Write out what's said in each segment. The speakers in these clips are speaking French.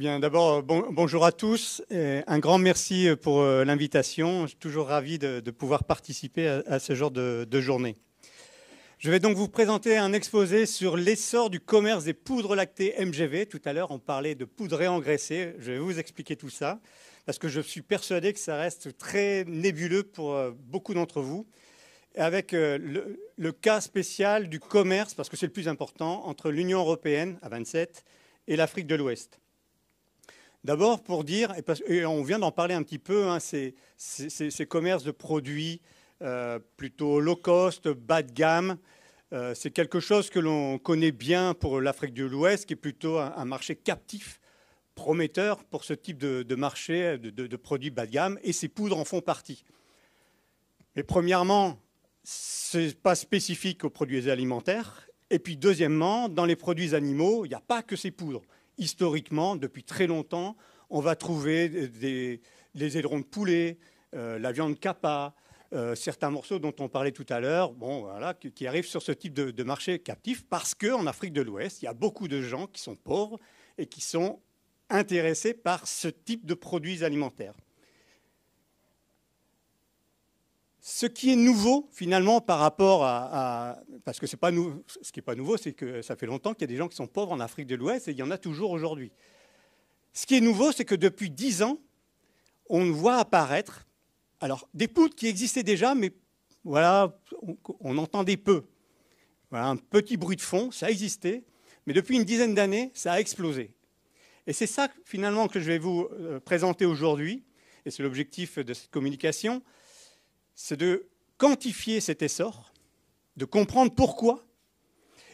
d'abord, euh, bonjour à tous. un grand merci euh, pour euh, l'invitation. Je suis toujours ravi de, pouvoir participer à, ce genre de, journée. Je vais donc vous présenter un exposé sur l'essor du commerce des poudres lactées MGV. Tout à l'heure, on parlait de poudre engraissées. Je vais vous expliquer tout ça, parce que je suis persuadé que ça reste très nébuleux pour beaucoup d'entre vous avec le, cas spécial du commerce, parce que c'est le plus important, entre l'Union européenne, à 27, et l'Afrique de l'Ouest. D'abord pour dire, et, on vient d'en parler un petit peu, hein, ces, commerces de produits euh, plutôt low cost, bas de gamme, euh, c'est quelque chose que l'on connaît bien pour l'Afrique de l'Ouest, qui est plutôt un, marché captif, prometteur pour ce type de, marché de, de, produits bas de gamme, et ces poudres en font partie. Mais premièrement, ce n'est pas spécifique aux produits alimentaires. Et puis deuxièmement, dans les produits animaux, il n'y a pas que ces poudres historiquement, depuis très longtemps, on va trouver des, les ailerons de poulet, euh, la viande kappa, euh, certains morceaux dont on parlait tout à l'heure, bon, voilà, qui, arrivent sur ce type de, de marché captif, parce qu'en Afrique de l'Ouest, il y a beaucoup de gens qui sont pauvres et qui sont intéressés par ce type de produits alimentaires. Ce qui est nouveau, finalement, par rapport à... parce que pas ce qui n'est pas nouveau, c'est que ça fait longtemps qu'il y a des gens qui sont pauvres en Afrique de l'Ouest, et il y en a toujours aujourd'hui. Ce qui est nouveau, c'est que depuis dix ans, on voit apparaître alors, des poutres qui existaient déjà, mais voilà, on, on entendait peu. un petit bruit de fond, ça existait, mais depuis une dizaine d'années, ça a explosé. Et c'est ça, finalement, que je vais vous euh, présenter aujourd'hui, et c'est l'objectif de cette communication, c'est de quantifier cet essor, de comprendre pourquoi,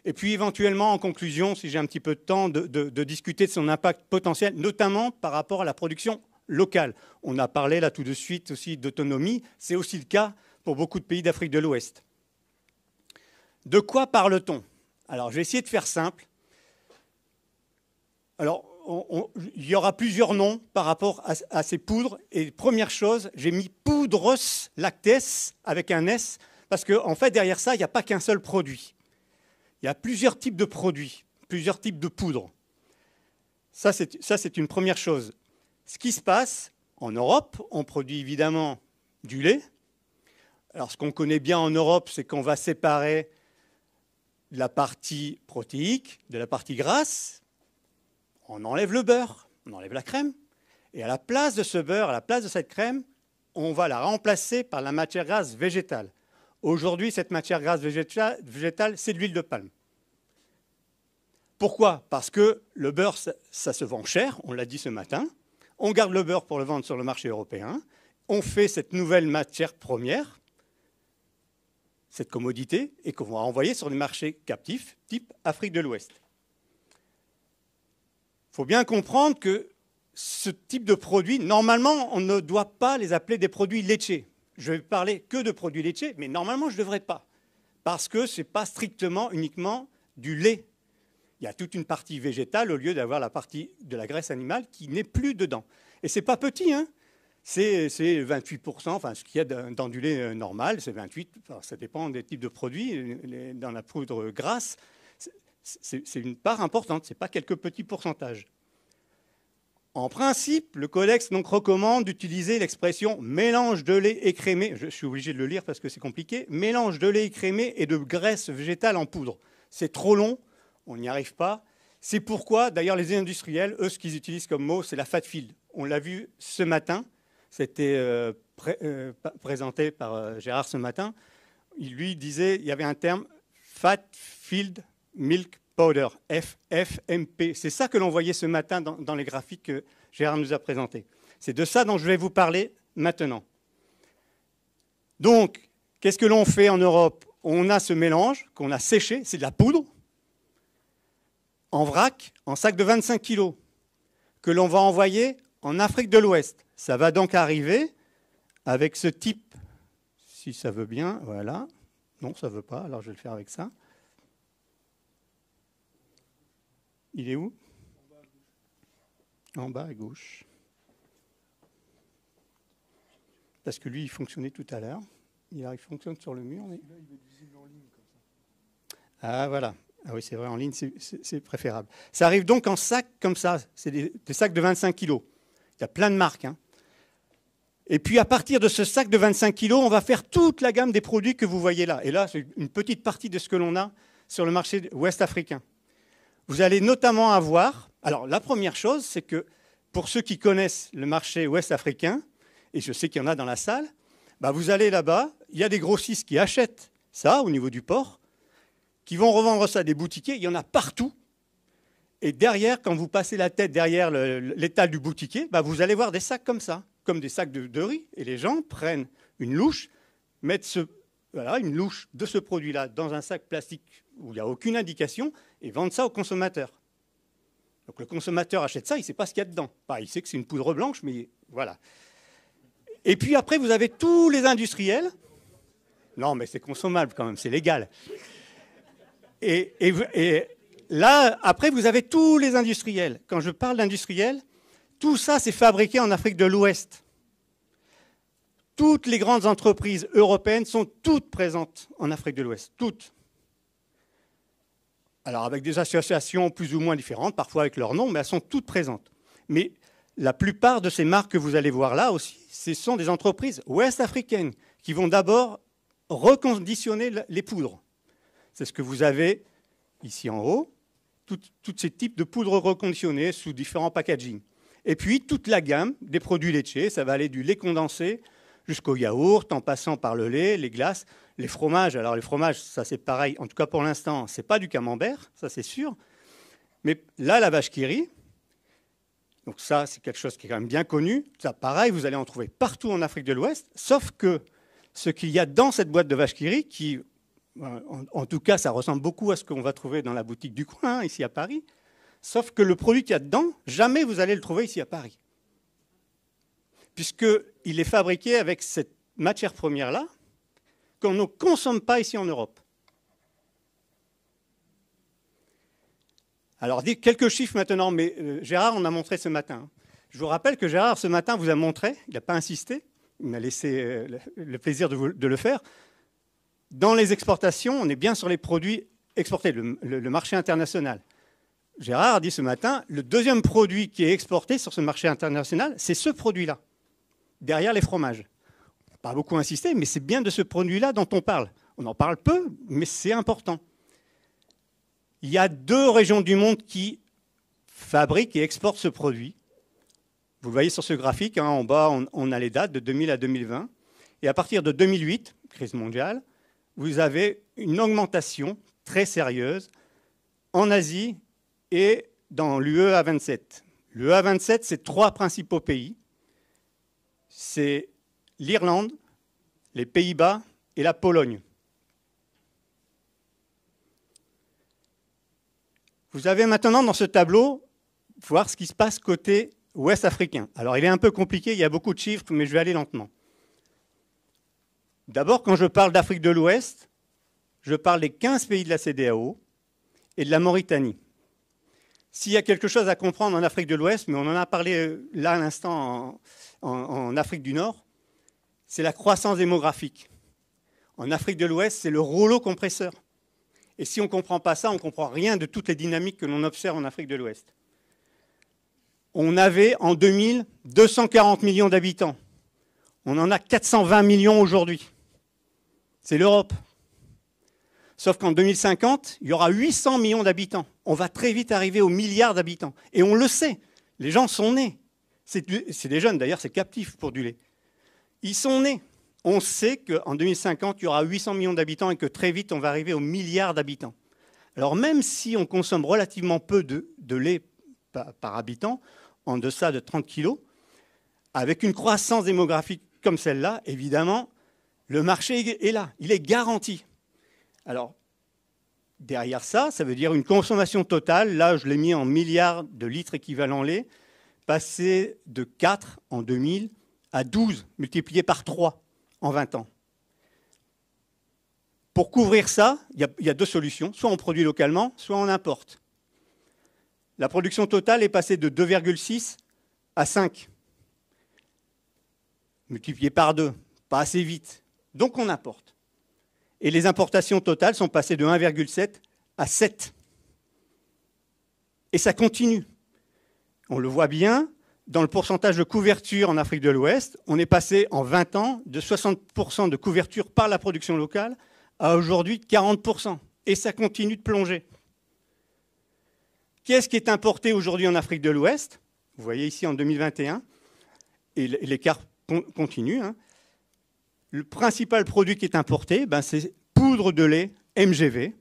et puis éventuellement, en conclusion, si j'ai un petit peu de temps, de, discuter de son impact potentiel, notamment par rapport à la production locale. On a parlé là tout de suite aussi d'autonomie, c'est aussi le cas pour beaucoup de pays d'Afrique de l'Ouest. De quoi parle-t-on Alors, je vais essayer de faire simple. Alors, il y aura plusieurs noms par rapport à, ces poudres. Et première chose, j'ai mis poudreuse lactes avec un S, parce qu'en fait, derrière ça, il n'y a pas qu'un seul produit. Il y a plusieurs types de produits, plusieurs types de poudres. Ça, c'est une première chose. Ce qui se passe, en Europe, on produit évidemment du lait. Alors, ce qu'on connaît bien en Europe, c'est qu'on va séparer la partie protéique de la partie grasse on enlève le beurre, on enlève la crème, et à la place de ce beurre, à la place de cette crème, on va la remplacer par la matière grasse végétale. Aujourd'hui, cette matière grasse végétale, c'est de l'huile de palme. Pourquoi Parce que le beurre, ça, se vend cher, on l'a dit ce matin. On garde le beurre pour le vendre sur le marché européen. On fait cette nouvelle matière première, cette commodité, et qu'on va envoyer sur des marchés captifs, type Afrique de l'Ouest faut bien comprendre que ce type de produit, normalement, on ne doit pas les appeler des produits laitiers. Je vais parler que de produits laitiers, mais normalement, je ne devrais pas. Parce que ce n'est pas strictement uniquement du lait. Il y a toute une partie végétale au lieu d'avoir la partie de la graisse animale qui n'est plus dedans. Et ce n'est pas petit, hein c'est 28%, enfin ce qu'il y a dans du lait euh, normal, c'est 28%, ça dépend des types de produits. Dans la poudre grasse, c'est une part importante, ce n'est pas quelques petits pourcentages. En principe, le codex donc recommande d'utiliser l'expression mélange de lait écrémé, je suis obligé de le lire parce que c'est compliqué, mélange de lait écrémé et de graisse végétale en poudre. C'est trop long, on n'y arrive pas. C'est pourquoi, d'ailleurs, les industriels, eux, ce qu'ils utilisent comme mot, c'est la fat field. On l'a vu ce matin, c'était euh, euh, présenté par euh, Gérard ce matin. Il lui disait, il y avait un terme fat field milk powder, FFMP. C'est ça que l'on voyait ce matin dans, les graphiques que Gérard nous a présentés. C'est de ça dont je vais vous parler maintenant. Donc, qu'est-ce que l'on fait en Europe On a ce mélange qu'on a séché, c'est de la poudre, en vrac, en sac de 25 kg, que l'on va envoyer en Afrique de l'Ouest. Ça va donc arriver avec ce type, si ça veut bien, voilà. Non, ça ne veut pas, alors je vais le faire avec ça. Il est où En bas à gauche. Parce que lui, il fonctionnait tout à l'heure. Il fonctionne sur le mur. Ah voilà. Ah oui, c'est vrai, en ligne, c'est préférable. Ça arrive donc en sac comme ça. C'est des, sacs de 25 kilos. Il y a plein de marques. Hein. Et puis à partir de ce sac de 25 kilos, on va faire toute la gamme des produits que vous voyez là. Et là, c'est une petite partie de ce que l'on a sur le marché ouest africain. Vous allez notamment avoir, alors la première chose, c'est que pour ceux qui connaissent le marché ouest-africain, et je sais qu'il y en a dans la salle, bah, vous allez là-bas, il y a des grossistes qui achètent ça au niveau du port, qui vont revendre ça à des boutiquiers, il y en a partout. Et derrière, quand vous passez la tête derrière l'étal du boutiquier, bah vous allez voir des sacs comme ça, comme des sacs de, de riz. Et les gens prennent une louche, mettent ce, voilà, une louche de ce produit-là dans un sac plastique où il n'y a aucune indication et vendre ça au consommateur. Donc le consommateur achète ça, il ne sait pas ce qu'il y a dedans. il sait que c'est une poudre blanche, mais voilà. Et puis après, vous avez tous les industriels. Non, mais c'est consommable quand même, c'est légal. Et, là, après, vous avez tous les industriels. Quand je parle d'industriel, tout ça, c'est fabriqué en Afrique de l'Ouest toutes les grandes entreprises européennes sont toutes présentes en Afrique de l'Ouest, toutes. Alors avec des associations plus ou moins différentes, parfois avec leur nom, mais elles sont toutes présentes. Mais la plupart de ces marques que vous allez voir là aussi, ce sont des entreprises ouest-africaines qui vont d'abord reconditionner les poudres. C'est ce que vous avez ici en haut, tous ces types de poudres reconditionnées sous différents packagings. Et puis toute la gamme des produits laitiers, ça va aller du lait condensé jusqu'au yaourt, en passant par le lait, les glaces, les fromages. Alors les fromages, ça c'est pareil, en tout cas pour l'instant, ce n'est pas du camembert, ça c'est sûr. Mais là, la vache qui donc ça c'est quelque chose qui est quand même bien connu, ça pareil, vous allez en trouver partout en Afrique de l'Ouest, sauf que ce qu'il y a dans cette boîte de vache qui qui euh, en, tout cas ça ressemble beaucoup à ce qu'on va trouver dans la boutique du coin, hein, ici à Paris, sauf que le produit qu'il y a dedans, jamais vous allez le trouver ici à Paris puisqu'il est fabriqué avec cette matière première-là, qu'on ne consomme pas ici en Europe. Alors, quelques chiffres maintenant, mais euh, Gérard en a montré ce matin. Je vous rappelle que Gérard, ce matin, vous a montré, il n'a pas insisté, il m'a laissé euh, le plaisir de, le faire. Dans les exportations, on est bien sur les produits exportés, le, le marché international. Gérard a dit ce matin, le deuxième produit qui est exporté sur ce marché international, c'est ce produit-là derrière les fromages. On pas beaucoup insisté, mais c'est bien de ce produit-là dont on parle. On en parle peu, mais c'est important. Il y a deux régions du monde qui fabriquent et exportent ce produit. Vous le voyez sur ce graphique, hein, en bas, on, a les dates de 2000 à 2020. Et à partir de 2008, crise mondiale, vous avez une augmentation très sérieuse en Asie et dans l'UE 27 L'UE 27 c'est trois principaux pays c'est l'Irlande, les Pays-Bas et la Pologne. Vous avez maintenant dans ce tableau voir ce qui se passe côté ouest africain. Alors il est un peu compliqué, il y a beaucoup de chiffres, mais je vais aller lentement. D'abord, quand je parle d'Afrique de l'Ouest, je parle des 15 pays de la CDAO et de la Mauritanie. S'il y a quelque chose à comprendre en Afrique de l'Ouest, mais on en a parlé euh, là à l'instant en, Afrique du Nord, c'est la croissance démographique. En Afrique de l'Ouest, c'est le rouleau compresseur. Et si on ne comprend pas ça, on ne comprend rien de toutes les dynamiques que l'on observe en Afrique de l'Ouest. On avait en 2000 240 millions d'habitants. On en a 420 millions aujourd'hui. C'est l'Europe. Sauf qu'en 2050, il y aura 800 millions d'habitants. On va très vite arriver aux milliards d'habitants. Et on le sait, les gens sont nés. C'est des jeunes, d'ailleurs, c'est captif pour du lait. Ils sont nés. On sait qu'en 2050, il y aura 800 millions d'habitants et que très vite, on va arriver aux milliards d'habitants. Alors même si on consomme relativement peu de, lait par, par, habitant, en deçà de 30 kilos, avec une croissance démographique comme celle-là, évidemment, le marché est là, il est garanti. Alors, derrière ça, ça veut dire une consommation totale, là je l'ai mis en milliards de litres équivalent lait, passé de 4 en 2000 à 12 multiplié par 3 en 20 ans. Pour couvrir ça, il y, y, a deux solutions. Soit on produit localement, soit on importe. La production totale est passée de 2,6 à 5, multiplié par 2, pas assez vite. Donc on importe. Et les importations totales sont passées de 1,7 à 7. Et ça continue. On le voit bien, dans le pourcentage de couverture en Afrique de l'Ouest, on est passé en 20 ans de 60% de couverture par la production locale à aujourd'hui 40%. Et ça continue de plonger. Qu'est-ce qui est importé aujourd'hui en Afrique de l'Ouest Vous voyez ici en 2021, et l'écart continue. Hein. Le principal produit qui est importé, ben, c'est poudre de lait MGV.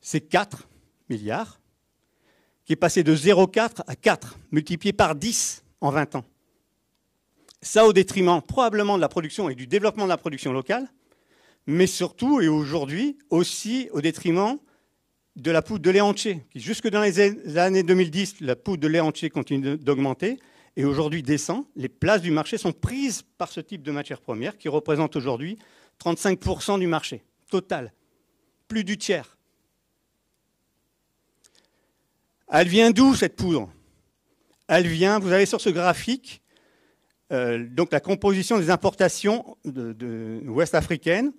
C'est 4 milliards qui est passé de 0,4 à 4, multiplié par 10 en 20 ans. Ça au détriment probablement de la production et du développement de la production locale, mais surtout et aujourd'hui aussi au détriment de la poudre de lait entier, qui jusque dans les années 2010, la poudre de lait entier continue d'augmenter et aujourd'hui descend. Les places du marché sont prises par ce type de matière première qui représente aujourd'hui 35% du marché total, plus du tiers. Elle vient d'où cette poudre Elle vient, vous avez sur ce graphique, euh, donc la composition des importations de, de ouest africaines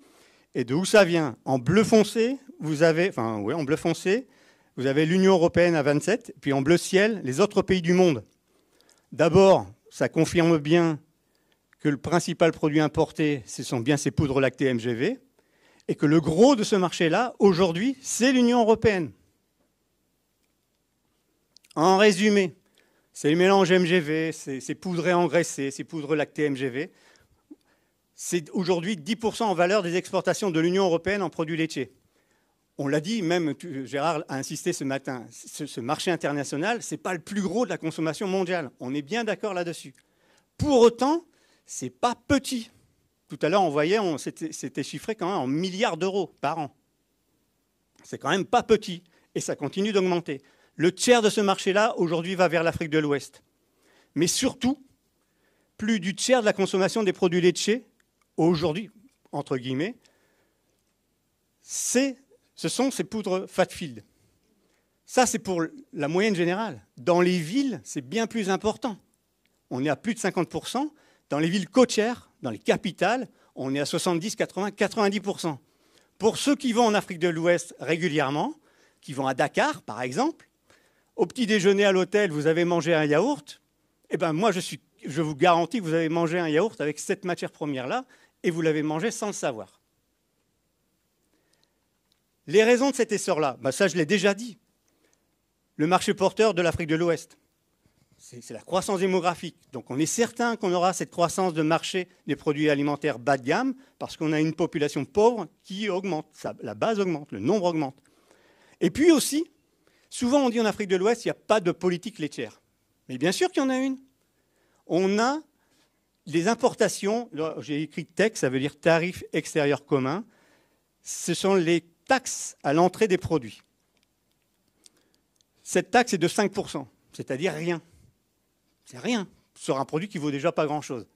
et de où ça vient. En bleu foncé, vous avez, enfin en bleu foncé, vous avez l'Union européenne à 27, puis en bleu ciel, les autres pays du monde. D'abord, ça confirme bien que le principal produit importé, ce sont bien ces poudres lactées MGV, et que le gros de ce marché-là, aujourd'hui, c'est l'Union européenne. En résumé, c'est le mélange MGV, c'est poudré engraissé, c'est poudre lactée MGV. C'est aujourd'hui 10% en valeur des exportations de l'Union européenne en produits laitiers. On l'a dit, même Gérard a insisté ce matin, ce, marché international, ce n'est pas le plus gros de la consommation mondiale. On est bien d'accord là-dessus. Pour autant, ce n'est pas petit. Tout à l'heure, on voyait, on, c'était chiffré quand même en milliards d'euros par an. C'est quand même pas petit. Et ça continue d'augmenter. Le tiers de ce marché-là, aujourd'hui, va vers l'Afrique de l'Ouest. Mais surtout, plus du tiers de la consommation des produits laitiers, aujourd'hui, entre guillemets, ce sont ces poudres fatfield. Ça, c'est pour la moyenne générale. Dans les villes, c'est bien plus important. On est à plus de 50%. Dans les villes côtières, dans les capitales, on est à 70, 80, 90%. Pour ceux qui vont en Afrique de l'Ouest régulièrement, qui vont à Dakar, par exemple, au petit déjeuner à l'hôtel, vous avez mangé un yaourt, eh ben moi, je, vous garantis que vous avez mangé un yaourt avec cette matière première-là, et vous l'avez mangé sans le savoir. Les raisons de cet essor-là, ben, ça je l'ai déjà dit. Le marché porteur de l'Afrique de l'Ouest, c'est la croissance démographique. Donc on est certain qu'on aura cette croissance de marché des produits alimentaires bas de gamme parce qu'on a une population pauvre qui augmente, la base augmente, le nombre augmente. Et puis aussi, Souvent, on dit en Afrique de l'Ouest, il n'y a pas de politique laitière. Mais bien sûr qu'il y en a une. On a les importations, j'ai écrit TEC, ça veut dire tarif extérieur commun, ce sont les taxes à l'entrée des produits. Cette taxe est de 5%, c'est-à-dire rien. C'est rien sur un produit qui vaut déjà pas grand-chose.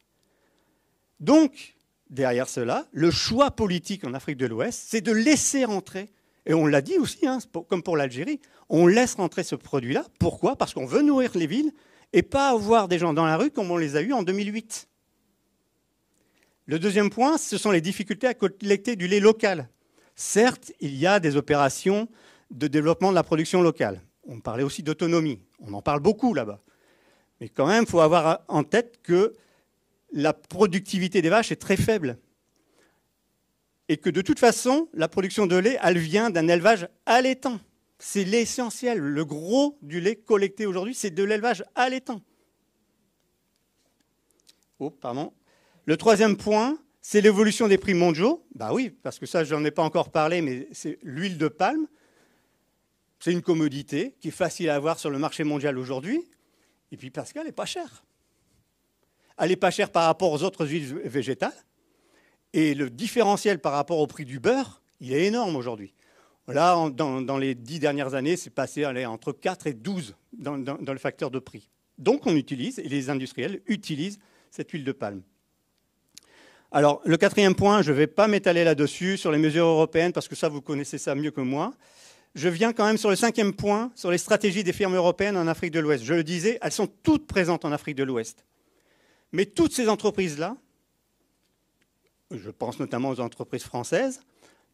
Donc, derrière cela, le choix politique en Afrique de l'Ouest, c'est de laisser entrer et on l'a dit aussi, hein, comme pour l'Algérie, on laisse rentrer ce produit-là. Pourquoi Parce qu'on veut nourrir les villes et pas avoir des gens dans la rue comme on les a eus en 2008. Le deuxième point, ce sont les difficultés à collecter du lait local. Certes, il y a des opérations de développement de la production locale. On parlait aussi d'autonomie. On en parle beaucoup là-bas. Mais quand même, il faut avoir en tête que la productivité des vaches est très faible et que de toute façon, la production de lait, elle vient d'un élevage allaitant. C'est l'essentiel. Le gros du lait collecté aujourd'hui, c'est de l'élevage allaitant. Oh, pardon. Le troisième point, c'est l'évolution des prix mondiaux. Bah oui, parce que ça, je n'en ai pas encore parlé, mais c'est l'huile de palme. C'est une commodité qui est facile à avoir sur le marché mondial aujourd'hui. Et puis parce qu'elle n'est pas chère. Elle n'est pas chère par rapport aux autres huiles végétales. Et le différentiel par rapport au prix du beurre, il est énorme aujourd'hui. Là, dans, les dix dernières années, c'est passé entre 4 et 12 dans, dans le facteur de prix. Donc on utilise, et les industriels utilisent cette huile de palme. Alors, le quatrième point, je ne vais pas m'étaler là-dessus, sur les mesures européennes, parce que ça, vous connaissez ça mieux que moi. Je viens quand même sur le cinquième point, sur les stratégies des firmes européennes en Afrique de l'Ouest. Je le disais, elles sont toutes présentes en Afrique de l'Ouest. Mais toutes ces entreprises-là je pense notamment aux entreprises françaises,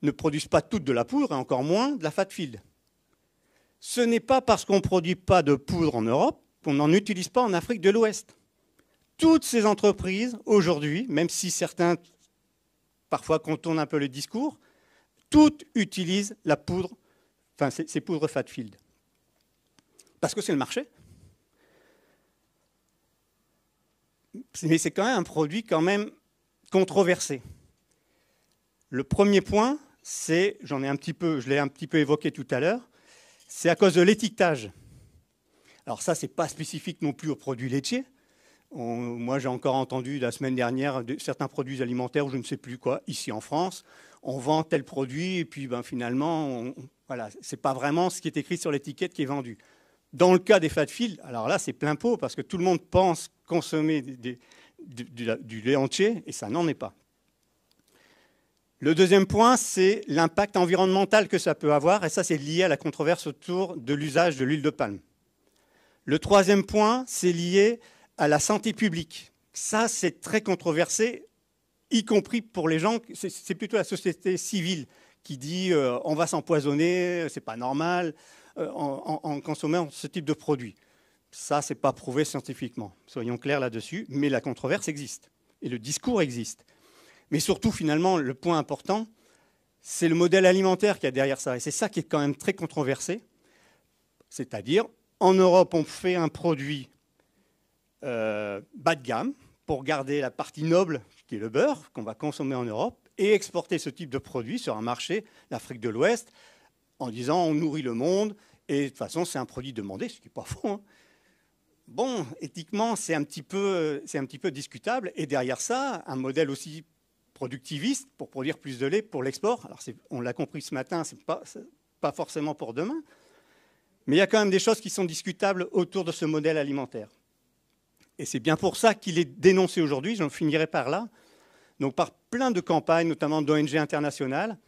ne produisent pas toutes de la poudre et encore moins de la fat field. Ce n'est pas parce qu'on ne produit pas de poudre en Europe qu'on n'en utilise pas en Afrique de l'Ouest. Toutes ces entreprises, aujourd'hui, même si certains parfois contournent un peu le discours, toutes utilisent la poudre, enfin ces poudres fat field. Parce que c'est le marché. Mais c'est quand même un produit quand même Controversé. Le premier point, c'est, j'en ai un petit peu, je l'ai un petit peu évoqué tout à l'heure, c'est à cause de l'étiquetage. Alors ça, ce n'est pas spécifique non plus aux produits laitiers. moi, j'ai encore entendu la semaine dernière certains produits alimentaires ou je ne sais plus quoi, ici en France, on vend tel produit et puis ben, finalement, voilà, ce n'est pas vraiment ce qui est écrit sur l'étiquette qui est vendu. Dans le cas des fat fields, alors là, c'est plein pot parce que tout le monde pense consommer des, du, lait entier, et ça n'en est pas. Le deuxième point, c'est l'impact environnemental que ça peut avoir, et ça c'est lié à la controverse autour de l'usage de l'huile de palme. Le troisième point, c'est lié à la santé publique. Ça c'est très controversé, y compris pour les gens, c'est plutôt la société civile qui dit euh, on va s'empoisonner, c'est pas normal, euh, en, en consommant ce type de produit. Ça, ce n'est pas prouvé scientifiquement, soyons clairs là-dessus, mais la controverse existe, et le discours existe. Mais surtout, finalement, le point important, c'est le modèle alimentaire qu'il y a derrière ça, et c'est ça qui est quand même très controversé, c'est-à-dire, en Europe, on fait un produit euh, bas de gamme pour garder la partie noble, qui est le beurre, qu'on va consommer en Europe, et exporter ce type de produit sur un marché, d'Afrique de l'Ouest, en disant on nourrit le monde, et de toute façon, c'est un produit demandé, ce qui n'est pas faux. Hein bon, éthiquement, c'est un, petit peu, discutable. Et derrière ça, un modèle aussi productiviste pour produire plus de lait pour l'export. Alors, on l'a compris ce matin, ce n'est pas, forcément pour demain. Mais il y a quand même des choses qui sont discutables autour de ce modèle alimentaire. Et c'est bien pour ça qu'il est dénoncé aujourd'hui, j'en finirai par là, donc par plein de campagnes, notamment d'ONG internationales.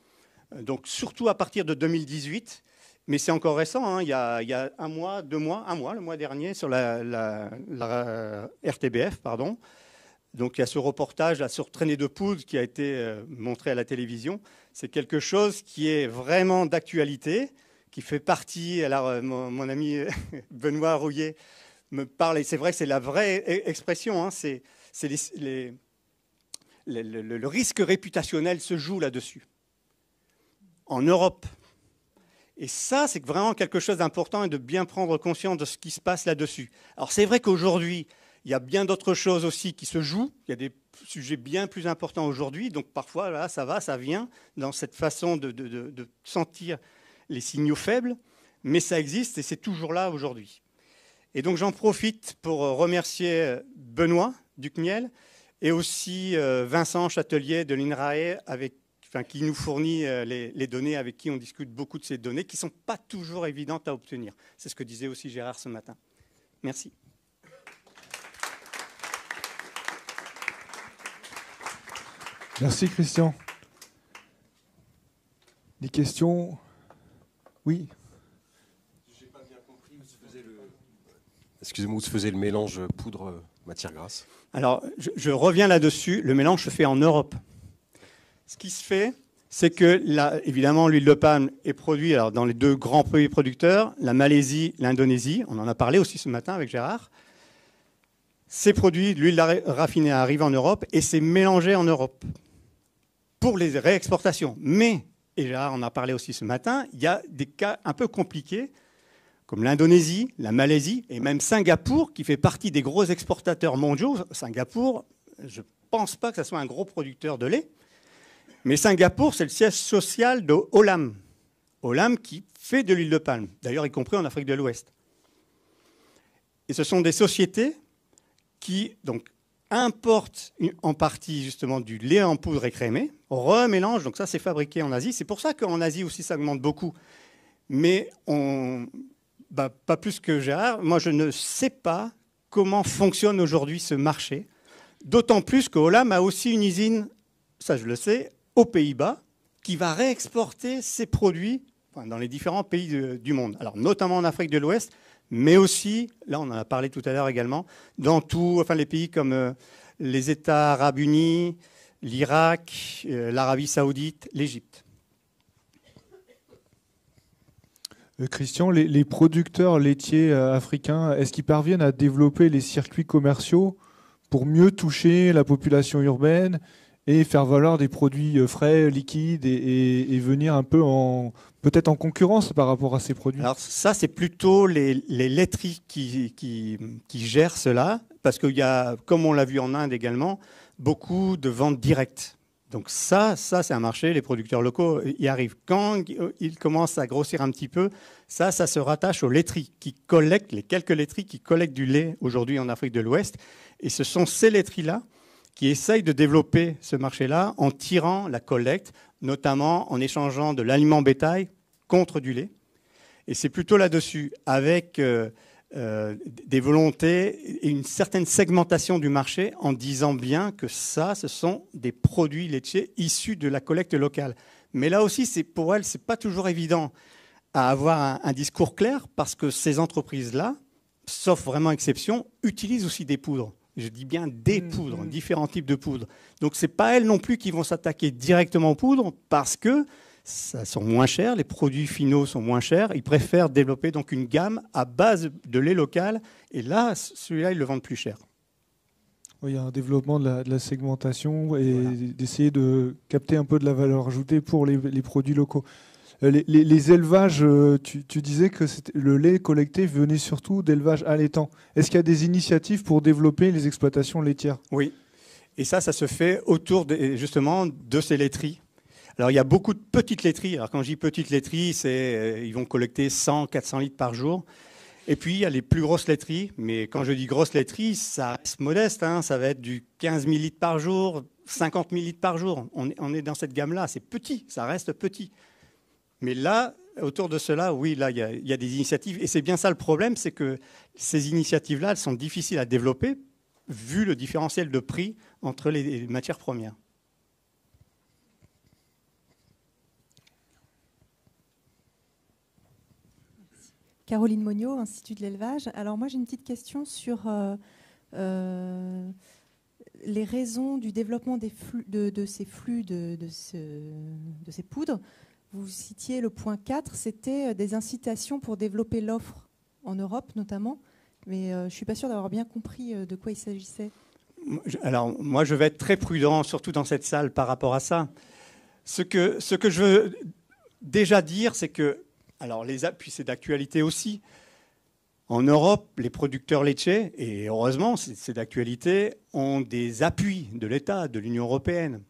Euh, donc surtout à partir de 2018, mais c'est encore récent, hein. il, y a, un mois, deux mois, un mois, le mois dernier, sur la, euh, RTBF, pardon. Donc il y a ce reportage là, sur de Poudre qui a été euh, montré à la télévision. C'est quelque chose qui est vraiment d'actualité, qui fait partie. Alors euh, mon, ami Benoît Rouillet me parle, et c'est vrai c'est la vraie e-, expression, hein. c'est le risque réputationnel se joue là-dessus. En Europe, et ça, c'est vraiment quelque chose d'important et de bien prendre conscience de ce qui se passe là-dessus. Alors c'est vrai qu'aujourd'hui, il y a bien d'autres choses aussi qui se jouent. Il y a des sujets bien plus importants aujourd'hui. Donc parfois, là, ça va, ça vient dans cette façon de, sentir les signaux faibles. Mais ça existe et c'est toujours là aujourd'hui. Et donc j'en profite pour euh, remercier euh, Benoît Ducniel et aussi euh, Vincent Châtelier de l'INRAE avec qui nous fournit euh, les, données, avec qui on discute beaucoup de ces données, qui ne sont pas toujours évidentes à obtenir. C'est ce que disait aussi Gérard ce matin. Merci. Merci Christian. Des questions Oui pas bien compris le... Excusez-moi, où se faisait le mélange poudre-matière euh, grasse Alors, je reviens là-dessus. Le mélange se fait en Europe. Ce qui se fait, c'est que évidemment, l'huile de palme est produite alors, dans les deux grands pays producteurs, la Malaisie, l'Indonésie. On en a parlé aussi ce matin avec Gérard. Ces produits, l'huile raffinée arrive en Europe et c'est mélangé en Europe pour les réexportations. Mais, et Gérard en a parlé aussi ce matin, il y a des cas un peu compliqués comme l'Indonésie, la Malaisie et même Singapour, qui fait partie des gros exportateurs mondiaux. Singapour, je ne pense pas que ce soit un gros producteur de lait. Mais Singapour, c'est le siège social de Olam. Olam qui fait de l'huile de palme, d'ailleurs y compris en Afrique de l'Ouest. Et ce sont des sociétés qui donc, importent en partie justement du lait en poudre écrémé, remélange, donc ça c'est fabriqué en Asie. C'est pour ça qu'en Asie aussi ça augmente beaucoup. Mais on, bah, pas plus que Gérard, moi je ne sais pas comment fonctionne aujourd'hui ce marché, d'autant plus que Olam a aussi une usine, ça je le sais, aux Pays-Bas qui va réexporter ses produits dans les différents pays du monde. Alors notamment en Afrique de l'Ouest, mais aussi, là on en a parlé tout à l'heure également, dans tous enfin, les pays comme euh, les États arabes unis, l'Irak, euh, l'Arabie saoudite, l'Égypte. Euh, Christian, les, les, producteurs laitiers africains, est-ce qu'ils parviennent à développer les circuits commerciaux pour mieux toucher la population urbaine et faire valoir des produits euh, frais, liquides et, venir un peu en peut-être en concurrence par rapport à ces produits Alors ça, c'est plutôt les, laiteries qui, qui, gèrent cela, parce qu'il y a, comme on l'a vu en Inde également, beaucoup de ventes directes. Donc ça, ça c'est un marché, les producteurs locaux y arrivent. Quand ils commencent à grossir un petit peu, ça, ça se rattache aux laiteries qui collectent, les quelques laiteries qui collectent du lait aujourd'hui en Afrique de l'Ouest. Et ce sont ces laiteries-là qui essayent de développer ce marché-là en tirant la collecte, notamment en échangeant de l'aliment bétail contre du lait. Et c'est plutôt là-dessus, avec euh, euh, des volontés et une certaine segmentation du marché en disant bien que ça, ce sont des produits laitiers issus de la collecte locale. Mais là aussi, c'est pour elles, ce n'est pas toujours évident à avoir un discours clair parce que ces entreprises-là, sauf vraiment exception, utilisent aussi des poudres je dis bien des mm, poudres, mm. différents types de poudres. Donc ce n'est pas elles non plus qui vont s'attaquer directement aux poudres parce que ça sont moins chers, les produits finaux sont moins chers, ils préfèrent développer donc une gamme à base de lait local et là, celui-là, ils le vendent plus cher. Oui, il y a un développement de la, segmentation et d'essayer de capter un peu de la valeur ajoutée pour les produits locaux. Euh, les, élevages, euh, tu, disais que le lait collecté venait surtout d'élevages allaitants. Est-ce qu'il y a des initiatives pour développer les exploitations laitières Oui. Et ça, ça se fait autour justement de ces laiteries. Alors il y a beaucoup de petites laiteries. Alors quand je dis petites laiteries, c'est euh, ils vont collecter 100, 400 litres par jour. Et puis il y a les plus grosses laiteries. Mais quand je dis grosses laiteries, ça reste modeste. Hein. Ça va être du 15 000 litres par jour, 50 000 litres par jour. on est dans cette gamme-là. C'est petit, ça reste petit. Mais là, autour de cela, oui, là, il y, a, des initiatives. Et c'est bien ça le problème, c'est que ces initiatives-là, elles sont difficiles à développer vu le différentiel de prix entre les matières premières. Caroline Monio, Institut de l'élevage. Alors moi j'ai une petite question sur euh, euh, les raisons du développement de, ces flux de ces poudres. Vous citiez le point 4, c'était euh, des incitations pour développer l'offre en Europe notamment, mais euh, je ne suis pas sûr d'avoir bien compris euh, de quoi il s'agissait. Alors moi, je vais être très prudent, surtout dans cette salle, par rapport à ça. Ce que, ce que je veux déjà dire, c'est que, alors les appuis, c'est d'actualité aussi, en Europe, les producteurs laitiers, et heureusement c'est d'actualité, ont des appuis de l'État, de l'Union européenne.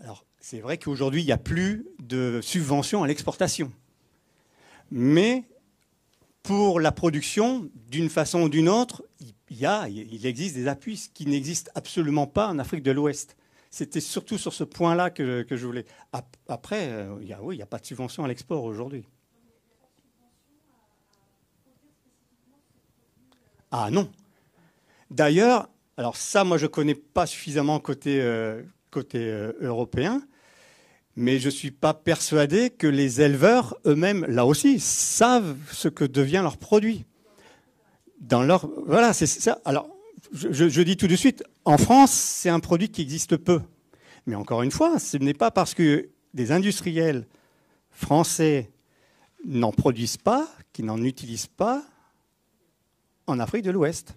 Alors, c'est vrai qu'aujourd'hui, il n'y a plus de subventions à l'exportation. Mais pour la production, d'une façon ou d'une autre, il, y il existe des appuis qui n'existent absolument pas en Afrique de l'Ouest. C'était surtout sur ce point-là que, je voulais. Après, euh, il oui, il n'y a pas de subvention à l'export aujourd'hui. Ah non. D'ailleurs, alors ça, moi, je ne connais pas suffisamment côté, euh, côté euh, européen. Mais je ne suis pas persuadé que les éleveurs eux-mêmes, là aussi, savent ce que devient leur produit. Dans leur... Voilà, c'est ça. Alors, je, je, dis tout de suite, en France, c'est un produit qui existe peu. Mais encore une fois, ce n'est pas parce que des industriels français n'en produisent pas, qu'ils n'en utilisent pas en Afrique de l'Ouest.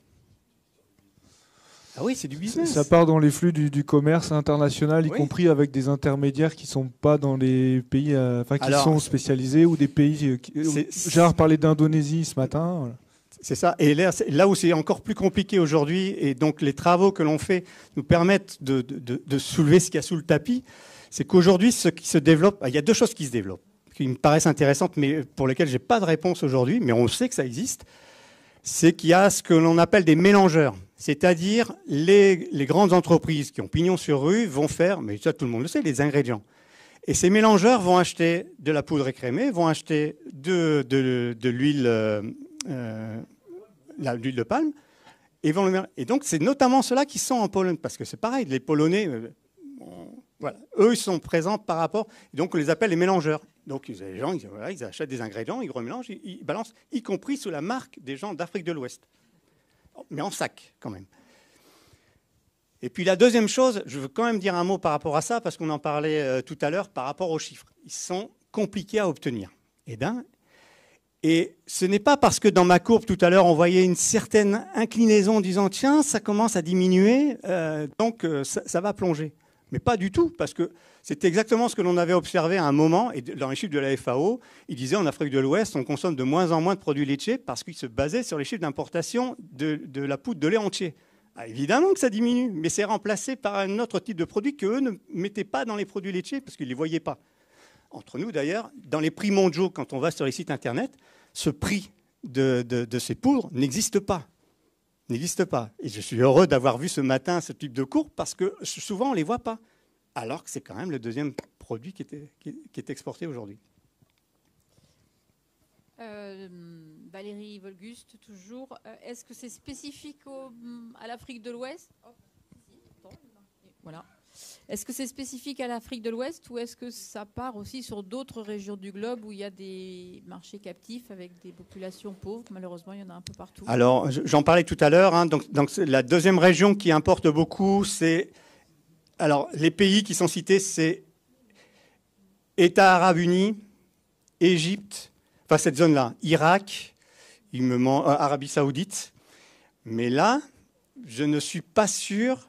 Ah oui, c'est du business. Ça, part dans les flux du, commerce international, y compris avec des intermédiaires qui sont pas dans les pays, euh, enfin qui sont spécialisés ou des pays. J'ai euh, euh, reparlé d'Indonésie ce matin. C'est ça. Et là, où c'est encore plus compliqué aujourd'hui, et donc les travaux que l'on fait nous permettent de, de soulever ce qu'il y a sous le tapis, c'est qu'aujourd'hui, ce qui se développe, ah, il y a deux choses qui se développent, qui me paraissent intéressantes, mais pour lesquelles je n'ai pas de réponse aujourd'hui, mais on sait que ça existe, c'est qu'il y a ce que l'on appelle des mélangeurs. C'est-à-dire, les, grandes entreprises qui ont pignon sur rue vont faire, mais ça tout le monde le sait, les ingrédients. Et ces mélangeurs vont acheter de la poudre écrémée, vont acheter de, euh, euh, l'huile de palme, et, donc, c'est notamment ceux-là qui sont en Pologne, parce que c'est pareil, les Polonais, euh, eux, ils sont présents par rapport. Donc, on les appelle les mélangeurs. Donc, les gens, ils, achètent des ingrédients, ils remélangent, ils balancent, y compris sous la marque des gens d'Afrique de l'Ouest mais en sac quand même. Et puis la deuxième chose, je veux quand même dire un mot par rapport à ça, parce qu'on en parlait euh, tout à l'heure par rapport aux chiffres. Ils sont compliqués à obtenir. Et eh ben, et ce n'est pas parce que dans ma courbe tout à l'heure, on voyait une certaine inclinaison en disant tiens, ça commence à diminuer, euh, donc euh, ça, va plonger. Mais pas du tout, parce que c'est exactement ce que l'on avait observé à un moment, et dans les chiffres de la FAO, ils disaient en Afrique de l'Ouest, on consomme de moins en moins de produits laitiers parce qu'ils se basaient sur les chiffres d'importation de, la poudre de lait entier. Ah, évidemment que ça diminue, mais c'est remplacé par un autre type de produit qu'eux ne mettaient pas dans les produits laitiers parce qu'ils ne les voyaient pas. Entre nous d'ailleurs, dans les prix mondiaux, quand on va sur les sites internet, ce prix de ces poudres n'existe pas n'existe pas. Et je suis heureux d'avoir vu ce matin ce type de cours parce que souvent on ne les voit pas, alors que c'est quand même le deuxième produit qui, était, qui, est exporté aujourd'hui. Euh, Valérie Volguste, toujours. Euh, est-ce que c'est spécifique à l'Afrique de l'Ouest oh, Voilà. Est-ce que c'est spécifique à l'Afrique de l'Ouest ou est-ce que ça part aussi sur d'autres régions du globe où il y a des marchés captifs avec des populations pauvres Malheureusement, il y en a un peu partout. Alors, j'en parlais tout à l'heure. Hein. donc, la deuxième région qui importe beaucoup, c'est. Alors, les pays qui sont cités, c'est État arabes unis, Égypte, enfin cette zone-là, Irak, il me euh, Arabie saoudite. Mais là, je ne suis pas sûr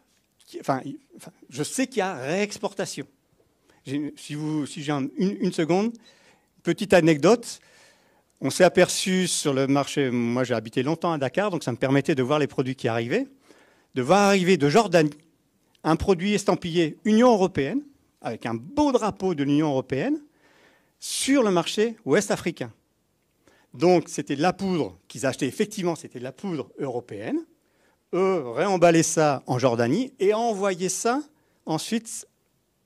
enfin, je sais qu'il y a réexportation. Si, si j'ai une, une, seconde, petite anecdote. On s'est aperçu sur le marché, moi j'ai habité longtemps à Dakar, donc ça me permettait de voir les produits qui arrivaient, de voir arriver de Jordanie un produit estampillé Union européenne, avec un beau drapeau de l'Union européenne, sur le marché ouest africain. Donc c'était de la poudre qu'ils achetaient, effectivement c'était de la poudre européenne, eux, réemballer ça en Jordanie et envoyer ça ensuite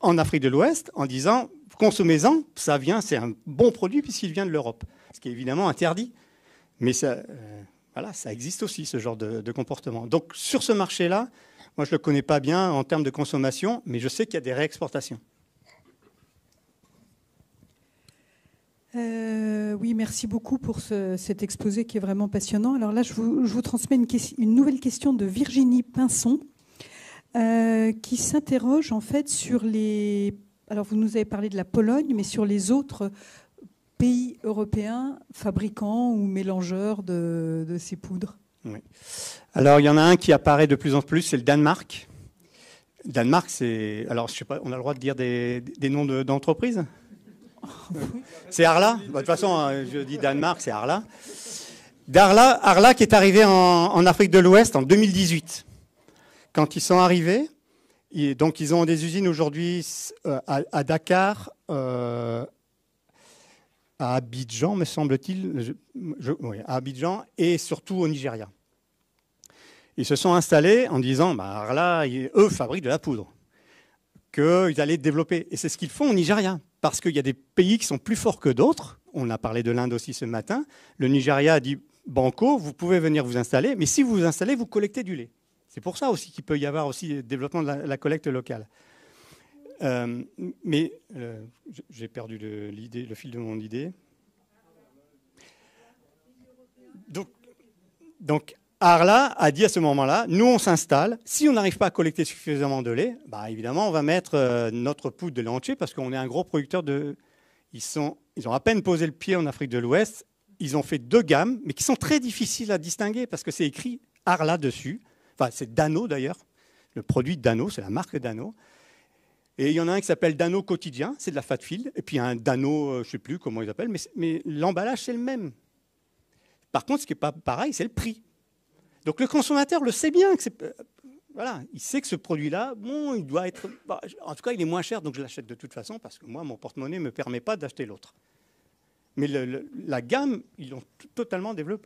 en Afrique de l'Ouest en disant consommez-en, ça vient, c'est un bon produit puisqu'il vient de l'Europe, ce qui est évidemment interdit. Mais ça, euh, voilà, ça existe aussi, ce genre de, de comportement. Donc sur ce marché-là, moi je ne le connais pas bien en termes de consommation, mais je sais qu'il y a des réexportations. Euh, oui, merci beaucoup pour cet exposé qui est vraiment passionnant. Alors là, je vous, transmets une, nouvelle question de Virginie Pinson euh, qui s'interroge en fait sur les. Alors vous nous avez parlé de la Pologne, mais sur les autres pays européens fabricants ou mélangeurs de, ces poudres. Oui. Alors il y en a un qui apparaît de plus en plus, c'est le Danemark. Danemark, c'est. Alors je sais pas, on a le droit de dire des, noms d'entreprises c'est Arla. Bah, de toute façon, hein, je dis Danemark, c'est Arla. Arla qui est arrivé en, Afrique de l'Ouest en 2018. Quand ils sont arrivés, donc ils ont des usines aujourd'hui euh, à, Dakar, euh, à Abidjan, me semble-t-il, à Abidjan et surtout au Nigeria. Ils se sont installés en disant, bah, Arla, eux fabriquent de la poudre, qu'ils allaient développer. Et c'est ce qu'ils font au Nigeria parce qu'il y a des pays qui sont plus forts que d'autres. On a parlé de l'Inde aussi ce matin. Le Nigeria a dit Banco, vous pouvez venir vous installer, mais si vous vous installez, vous collectez du lait. C'est pour ça aussi qu'il peut y avoir aussi le développement de la, collecte locale. Euh, mais euh, j'ai perdu le, le fil de mon idée. Donc, donc Arla a dit à ce moment-là, nous on s'installe, si on n'arrive pas à collecter suffisamment de lait, bah évidemment on va mettre euh, notre poudre de lait entier parce qu'on est un gros producteur de... Ils, sont... ils ont à peine posé le pied en Afrique de l'Ouest, ils ont fait deux gammes, mais qui sont très difficiles à distinguer parce que c'est écrit Arla dessus, enfin c'est Dano d'ailleurs, le produit Dano, c'est la marque Dano. Et il y en a un qui s'appelle Dano Quotidien, c'est de la Fatfield. et puis un Dano, euh, je ne sais plus comment ils appellent, mais, mais l'emballage c'est le même. Par contre, ce qui n'est pas pareil, c'est le prix. Donc le consommateur le sait bien que euh, voilà, il sait que ce produit-là, bon, il doit être. Bah, en tout cas, il est moins cher, donc je l'achète de toute façon parce que moi, mon porte-monnaie ne me permet pas d'acheter l'autre. Mais la gamme, ils l'ont totalement développée.